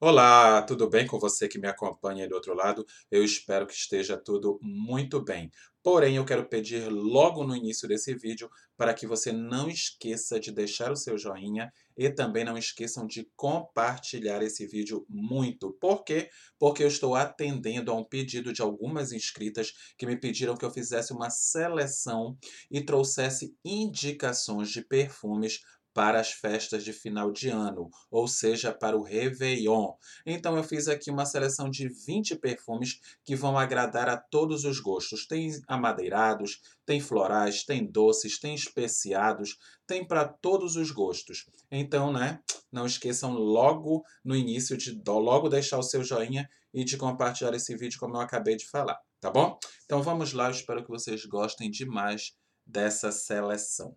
Olá, tudo bem com você que me acompanha aí do outro lado? Eu espero que esteja tudo muito bem. Porém, eu quero pedir logo no início desse vídeo para que você não esqueça de deixar o seu joinha e também não esqueçam de compartilhar esse vídeo muito. Por quê? Porque eu estou atendendo a um pedido de algumas inscritas que me pediram que eu fizesse uma seleção e trouxesse indicações de perfumes para as festas de final de ano, ou seja, para o Réveillon. Então eu fiz aqui uma seleção de 20 perfumes que vão agradar a todos os gostos. Tem amadeirados, tem florais, tem doces, tem especiados, tem para todos os gostos. Então, né, não esqueçam logo no início de logo deixar o seu joinha e de compartilhar esse vídeo como eu acabei de falar, tá bom? Então vamos lá, eu espero que vocês gostem demais dessa seleção.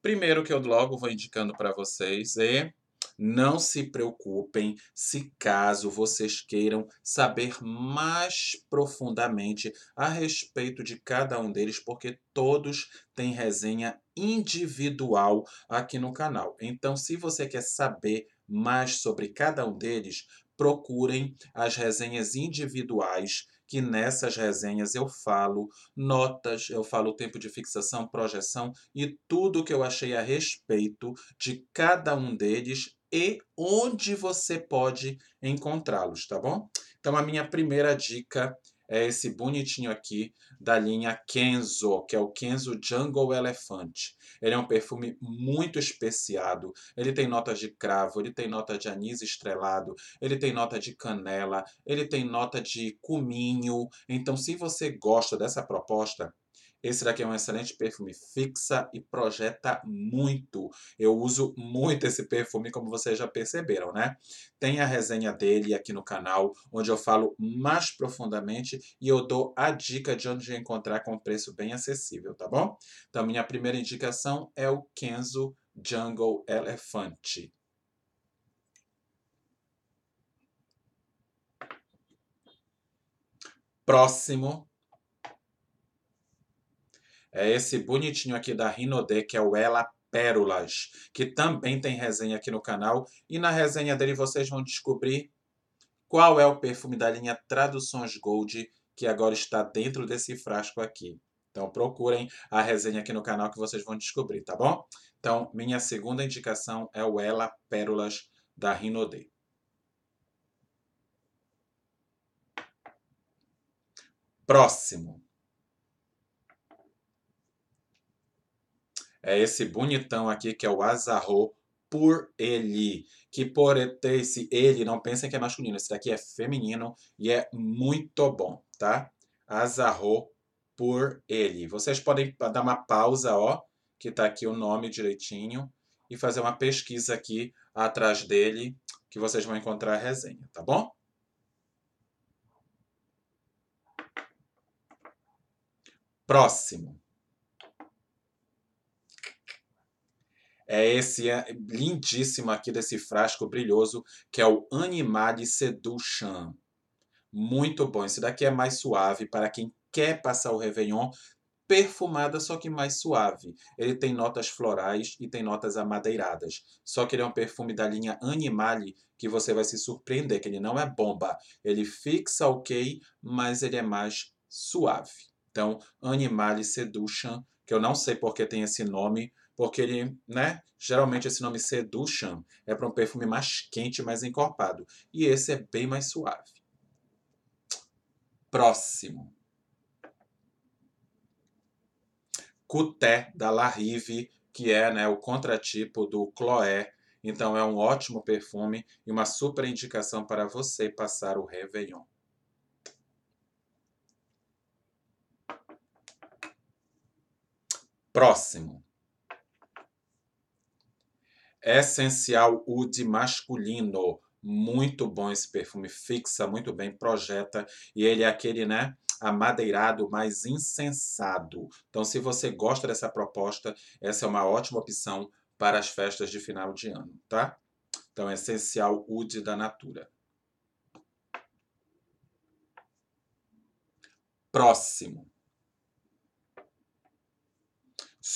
Primeiro que eu logo vou indicando para vocês é não se preocupem se caso vocês queiram saber mais profundamente a respeito de cada um deles, porque todos têm resenha individual aqui no canal. Então, se você quer saber mais sobre cada um deles, procurem as resenhas individuais que nessas resenhas eu falo notas, eu falo tempo de fixação, projeção e tudo o que eu achei a respeito de cada um deles e onde você pode encontrá-los, tá bom? Então a minha primeira dica é esse bonitinho aqui da linha Kenzo, que é o Kenzo Jungle Elephant. Ele é um perfume muito especiado, ele tem notas de cravo, ele tem nota de anis estrelado, ele tem nota de canela, ele tem nota de cominho. Então, se você gosta dessa proposta, esse daqui é um excelente perfume, fixa e projeta muito. Eu uso muito esse perfume, como vocês já perceberam, né? Tem a resenha dele aqui no canal, onde eu falo mais profundamente e eu dou a dica de onde encontrar com preço bem acessível, tá bom? Então, minha primeira indicação é o Kenzo Jungle Elefante. Próximo é esse bonitinho aqui da Rinode, que é o Ela Pérolas, que também tem resenha aqui no canal. E na resenha dele vocês vão descobrir qual é o perfume da linha Traduções Gold, que agora está dentro desse frasco aqui. Então procurem a resenha aqui no canal que vocês vão descobrir, tá bom? Então, minha segunda indicação é o Ela Pérolas da Rinode. Próximo. É esse bonitão aqui que é o Azarro por ele. Que por esse ele, não pensem que é masculino. Esse daqui é feminino e é muito bom, tá? Azarro por ele. Vocês podem dar uma pausa, ó, que tá aqui o nome direitinho, e fazer uma pesquisa aqui atrás dele, que vocês vão encontrar a resenha, tá bom? Próximo. é esse é, lindíssimo aqui desse frasco brilhoso, que é o Animale Seduction. Muito bom. Esse daqui é mais suave para quem quer passar o Réveillon perfumada, só que mais suave. Ele tem notas florais e tem notas amadeiradas. Só que ele é um perfume da linha Animale que você vai se surpreender, que ele não é bomba. Ele fixa ok, mas ele é mais suave. Então, Animale Seduction, que eu não sei porque tem esse nome, porque ele, né, geralmente esse nome Seduction é para um perfume mais quente, mais encorpado, e esse é bem mais suave. Próximo. Cuté da La Rive, que é, né, o contratipo do Chloé. Então é um ótimo perfume e uma super indicação para você passar o Réveillon. Próximo. Essencial Oud masculino. Muito bom esse perfume, fixa muito bem, projeta. E ele é aquele, né? amadeirado, mais incensado. Então, se você gosta dessa proposta, essa é uma ótima opção para as festas de final de ano, tá? Então, é essencial Oud da Natura. Próximo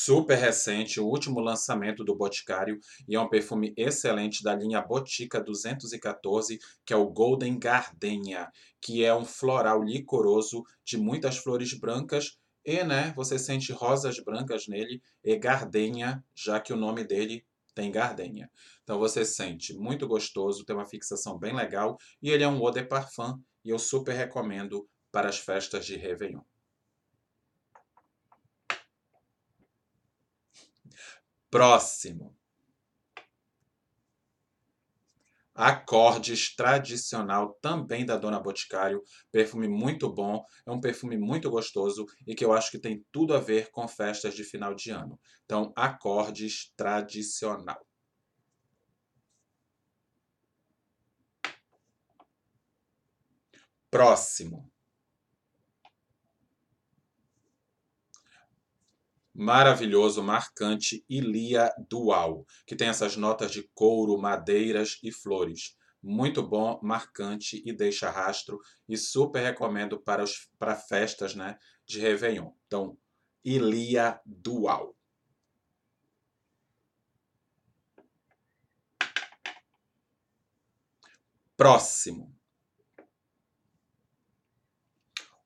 super recente, o último lançamento do Boticário e é um perfume excelente da linha Botica 214, que é o Golden Gardenia, que é um floral licoroso de muitas flores brancas e, né, você sente rosas brancas nele e gardenia, já que o nome dele tem gardenia. Então você sente muito gostoso, tem uma fixação bem legal e ele é um eau de parfum e eu super recomendo para as festas de Réveillon. próximo. Acordes tradicional também da Dona Boticário, perfume muito bom, é um perfume muito gostoso e que eu acho que tem tudo a ver com festas de final de ano. Então, Acordes tradicional. Próximo. maravilhoso, marcante Ilia Dual, que tem essas notas de couro, madeiras e flores. Muito bom, marcante e deixa rastro e super recomendo para, os, para festas né, de Réveillon. Então, Ilia Dual. Próximo.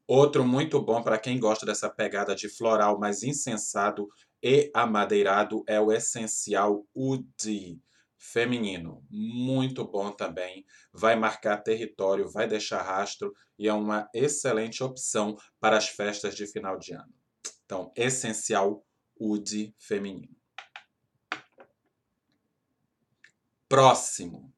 Outro muito bom para quem gosta dessa pegada de floral mais incensado e amadeirado é o essencial Udi feminino. Muito bom também, vai marcar território, vai deixar rastro e é uma excelente opção para as festas de final de ano. Então, essencial Udi feminino. Próximo.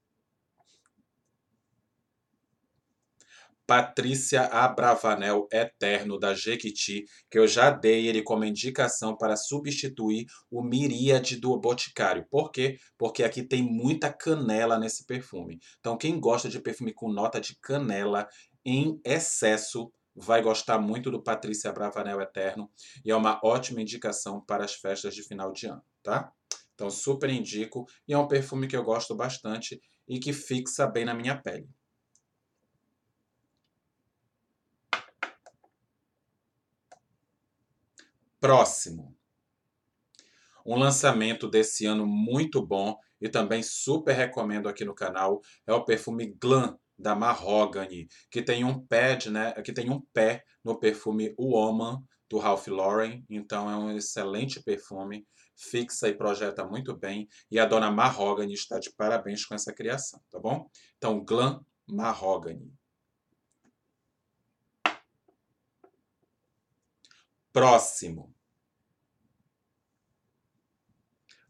Patrícia Abravanel Eterno, da Jequiti, que eu já dei ele como indicação para substituir o Miríade do Boticário. Por quê? Porque aqui tem muita canela nesse perfume. Então, quem gosta de perfume com nota de canela em excesso, vai gostar muito do Patrícia Abravanel Eterno e é uma ótima indicação para as festas de final de ano, tá? Então, super indico e é um perfume que eu gosto bastante e que fixa bem na minha pele. próximo. Um lançamento desse ano muito bom e também super recomendo aqui no canal é o perfume Glam da Mahogany, que tem um pad, né, que tem um pé no perfume Woman do Ralph Lauren, então é um excelente perfume, fixa e projeta muito bem, e a dona Mahogany está de parabéns com essa criação, tá bom? Então, Glam Mahogany. próximo.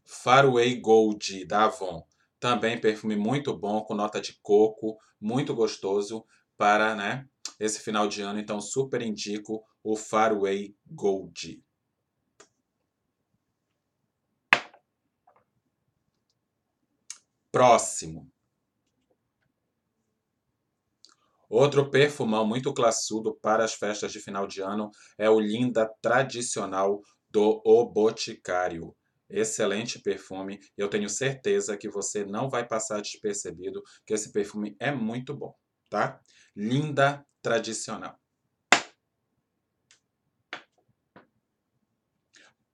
Faraway Gold da Avon. Também perfume muito bom, com nota de coco, muito gostoso para né, esse final de ano. Então, super indico o Faraway Gold. Próximo. Outro perfumão muito classudo para as festas de final de ano é o Linda Tradicional do O Boticário. Excelente perfume, eu tenho certeza que você não vai passar despercebido, que esse perfume é muito bom, tá? Linda Tradicional.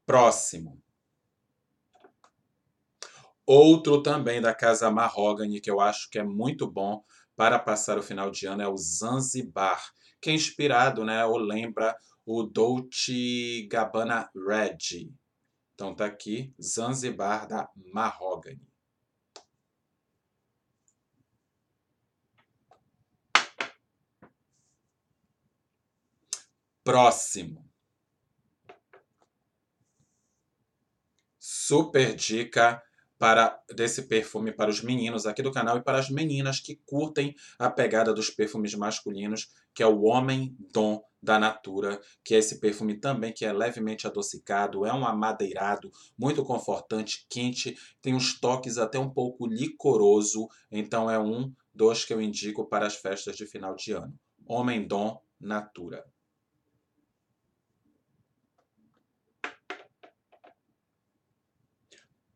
Próximo. Outro também da Casa Mahogany, que eu acho que é muito bom, para passar o final de ano é o Zanzibar, que é inspirado, né, ou lembra o Dolce Gabbana Red. Então tá aqui Zanzibar da Mahogany. Próximo. Super dica para desse perfume para os meninos aqui do canal e para as meninas que curtem a pegada dos perfumes masculinos, que é o Homem Dom da Natura, que é esse perfume também que é levemente adocicado, é um amadeirado, muito confortante, quente, tem uns toques até um pouco licoroso, então é um dos que eu indico para as festas de final de ano. Homem Dom Natura.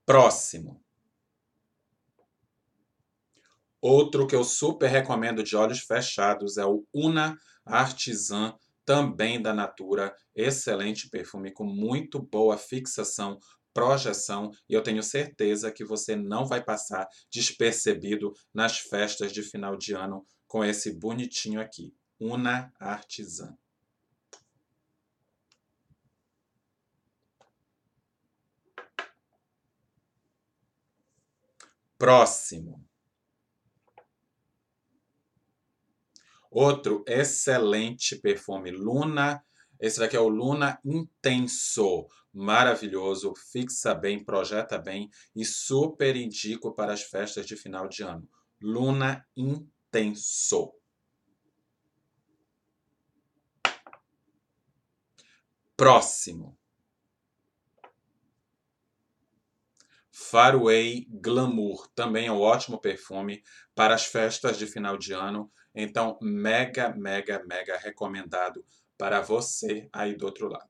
Próximo. Outro que eu super recomendo de olhos fechados é o Una Artisan, também da Natura. Excelente perfume com muito boa fixação, projeção e eu tenho certeza que você não vai passar despercebido nas festas de final de ano com esse bonitinho aqui, Una Artisan. próximo. Outro excelente perfume Luna. Esse daqui é o Luna Intenso. Maravilhoso, fixa bem, projeta bem e super indico para as festas de final de ano. Luna Intenso. Próximo. Faraway Glamour também é um ótimo perfume para as festas de final de ano. Então, mega, mega, mega recomendado para você aí do outro lado.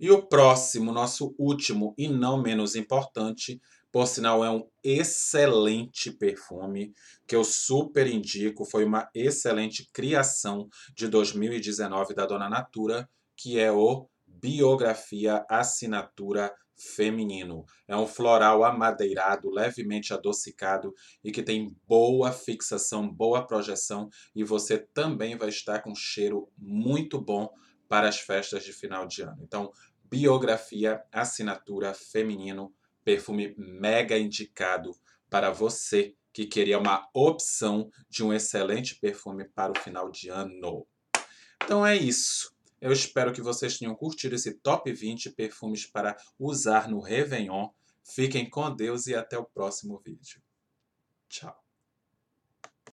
E o próximo, nosso último e não menos importante, por sinal é um excelente perfume que eu super indico, foi uma excelente criação de 2019 da Dona Natura, que é o Biografia Assinatura Feminino. É um floral amadeirado, levemente adocicado e que tem boa fixação, boa projeção e você também vai estar com um cheiro muito bom para as festas de final de ano. Então, Biografia Assinatura Feminino, perfume mega indicado para você que queria uma opção de um excelente perfume para o final de ano. Então é isso. Eu espero que vocês tenham curtido esse top 20 perfumes para usar no Réveillon. Fiquem com Deus e até o próximo vídeo. Tchau.